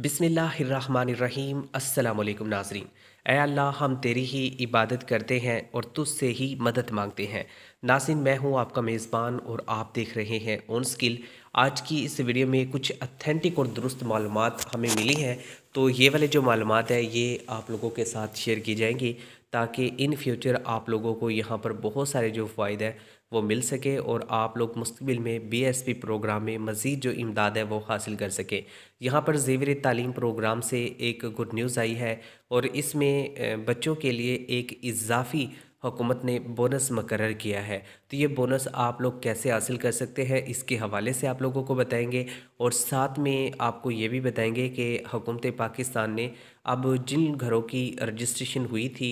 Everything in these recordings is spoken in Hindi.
बिसमीम् अल्लाम नाजरीन ए अल्लाह हम तेरी ही इबादत करते हैं और तुझसे ही मदद मांगते हैं नासिन मैं हूँ आपका मेज़बान और आप देख रहे हैं ओन स्किल आज की इस वीडियो में कुछ अथेंटिक और दुरुस्त मालूम हमें मिली हैं तो ये वाले जो मालूम है ये आप लोगों के साथ शेयर की जाएंगी ताकि इन फ्यूचर आप लोगों को यहाँ पर बहुत सारे जो फ़ायदे हैं वो मिल सके और आप लोग मुस्तबिल में बी एस पी प्रोग्राम में मज़ीद जो इमदाद है वो हासिल कर सकें यहाँ पर जेवर तालीम प्रोग्राम से एक गुड न्यूज़ आई है और इसमें बच्चों के लिए एक इजाफ़ी हुकूमत ने बोनस मकर किया है तो ये बोनस आप लोग कैसे हासिल कर सकते हैं इसके हवाले से आप लोगों को बताएंगे और साथ में आपको ये भी बताएंगे कि हुकूमत पाकिस्तान ने अब जिन घरों की रजिस्ट्रेशन हुई थी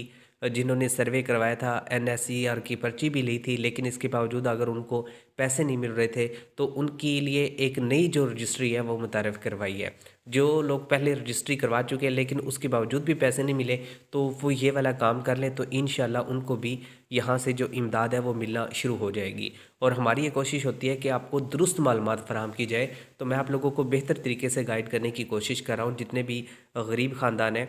जिन्होंने सर्वे करवाया था एन एस e की पर्ची भी ली थी लेकिन इसके बावजूद अगर उनको पैसे नहीं मिल रहे थे तो उनके लिए एक नई जो रजिस्ट्री है वो मुतारफ़ करवाई है जो लोग पहले रजिस्ट्री करवा चुके हैं लेकिन उसके बावजूद भी पैसे नहीं मिले तो वो ये वाला काम कर लें तो इन उनको भी यहाँ से जो इमदाद है वो मिलना शुरू हो जाएगी और हमारी ये कोशिश होती है कि आपको दुरुस्त मालूम फराम की जाए तो मैं आप लोगों को बेहतर तरीके से गाइड करने की कोशिश कर रहा हूँ जितने भी गरीब ख़ानदान हैं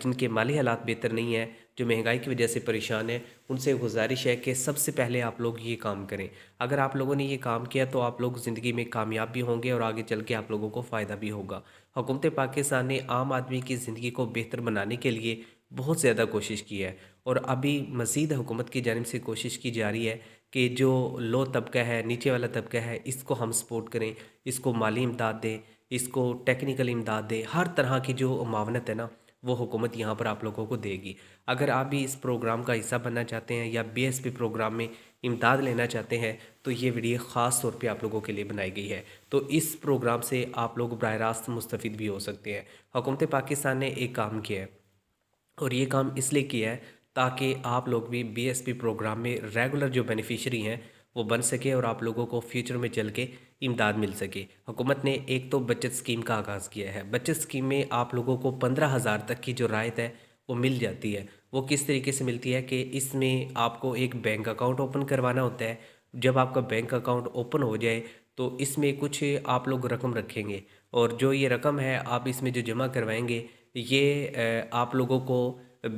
जिनके माली हालात बेहतर नहीं हैं जो महंगाई की वजह से परेशान है उनसे गुजारिश है कि सबसे पहले आप लोग ये काम करें अगर आप लोगों ने ये काम किया तो आप लोग ज़िंदगी में कामयाब भी होंगे और आगे चल के आप लोगों को फ़ायदा भी होगा हुकूमत पाकिस्तान ने आम आदमी की ज़िंदगी को बेहतर बनाने के लिए बहुत ज़्यादा कोशिश की है और अभी मज़ीद हुकूमत की जानब से कोशिश की जा रही है कि जो लो तबका है नीचे वाला तबका है इसको हम सपोर्ट करें इसको माली इमदाद दें इसको टेक्निकल इमदाद दें हर तरह की जो मावनत है ना वो हुकूमत यहाँ पर आप लोगों को देगी अगर आप भी इस प्रोग्राम का हिस्सा बनना चाहते हैं या बीएसपी प्रोग्राम में इमदाद लेना चाहते हैं तो ये वीडियो ख़ास तौर पे आप लोगों के लिए बनाई गई है तो इस प्रोग्राम से आप लोग बरह रास्त मुस्तफ़ भी हो सकते हैं हुकूमत पाकिस्तान ने एक काम किया है और ये काम इसलिए किया है ताकि आप लोग भी बी प्रोग्राम में रेगुलर जो बेनिफिशरी हैं वो बन सके और आप लोगों को फ्यूचर में चल के इमदाद मिल सके हुकूमत ने एक तो बचत स्कीम का आगाज़ किया है बचत स्कीम में आप लोगों को पंद्रह हज़ार तक की जो रायत है वो मिल जाती है वो किस तरीके से मिलती है कि इसमें आपको एक बैंक अकाउंट ओपन करवाना होता है जब आपका बैंक अकाउंट ओपन हो जाए तो इसमें कुछ आप लोग रकम रखेंगे और जो ये रकम है आप इसमें जो जमा करवाएंगे ये आप लोगों को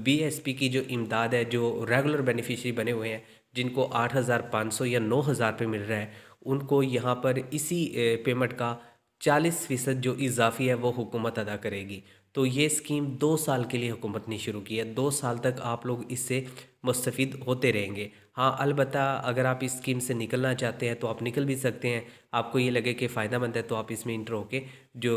बीएसपी की जो इमदाद है जो रेगुलर बेनिफिशरी बने हुए हैं जिनको आठ हज़ार पाँच सौ या नौ हज़ार पे मिल रहा है उनको यहाँ पर इसी पेमेंट का चालीस फ़ीसद जो इजाफी है वो हुकूमत अदा करेगी तो ये स्कीम दो साल के लिए हुकूमत ने शुरू की है दो साल तक आप लोग इससे मुस्तफ़ होते रहेंगे हाँ अलबत् अगर आप इस स्कीम से निकलना चाहते हैं तो आप निकल भी सकते हैं आपको ये लगे कि फ़ायदा मंद है तो आप इसमें इंटर होकर जो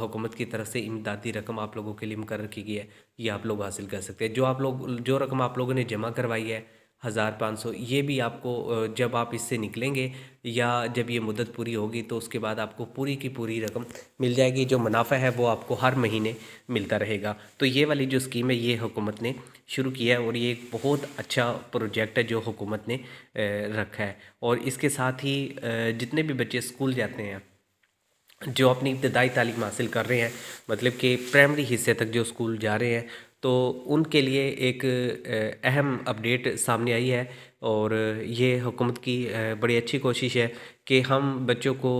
हुकूमत की तरफ से इमदादी रकम आप लोगों के लिए मुकर रखी गई है ये आप लोग हासिल कर सकते हैं जो आप लोग जो रकम आप लोगों ने जमा करवाई है हज़ार पाँच सौ ये भी आपको जब आप इससे निकलेंगे या जब ये मुदत पूरी होगी तो उसके बाद आपको पूरी की पूरी रकम मिल जाएगी जो मुनाफा है वो आपको हर महीने मिलता रहेगा तो ये वाली जो स्कीम है ये हुकूमत ने शुरू किया है और ये एक बहुत अच्छा प्रोजेक्ट है जो हुकूमत ने रखा है और इसके साथ ही जितने भी बच्चे स्कूल जाते हैं जो अपनी इब्तदाई तालीम हासिल कर रहे हैं मतलब कि प्राइमरी हिस्से तक जो स्कूल जा रहे हैं तो उनके लिए एक अहम अपडेट सामने आई है और ये हुकूमत की बड़ी अच्छी कोशिश है कि हम बच्चों को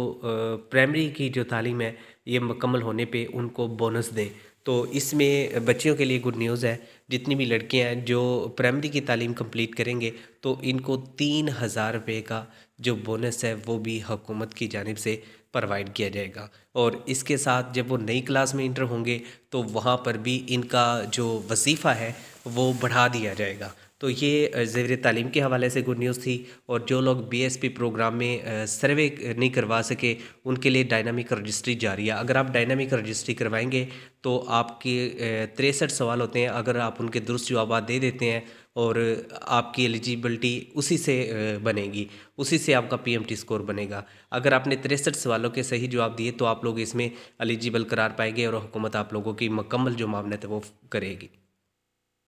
प्राइमरी की जो तालीम है ये मुकम्मल होने पे उनको बोनस दें तो इसमें बच्चियों के लिए गुड न्यूज़ है जितनी भी लड़कियां हैं जो प्राइमरी की तालीम कंप्लीट करेंगे तो इनको तीन हज़ार रुपये का जो बोनस है वो भी हुकूमत की जानब से प्रोवाइड किया जाएगा और इसके साथ जब वो नई क्लास में इंटर होंगे तो वहाँ पर भी इनका जो वजीफ़ा है वो बढ़ा दिया जाएगा तो ये जेवर तालीम के हवाले से गुड न्यूज़ थी और जो लोग बीएसपी प्रोग्राम में सर्वे नहीं करवा सके उनके लिए डायनामिक रजिस्ट्री जारी है अगर आप डायनामिक रजिस्ट्री करवाएंगे तो आपके तिरसठ सवाल होते हैं अगर आप उनके दुरुस्त जवाब दे देते हैं और आपकी एलिजिबिलिटी उसी से बनेगी उसी से आपका पीएमटी स्कोर बनेगा अगर आपने तिरसठ सवालों के सही जवाब दिए तो आप लोग इसमें एलिजिबल करार पाएंगे और हुकूमत आप लोगों की मकम्मल जो मामलत है वो करेगी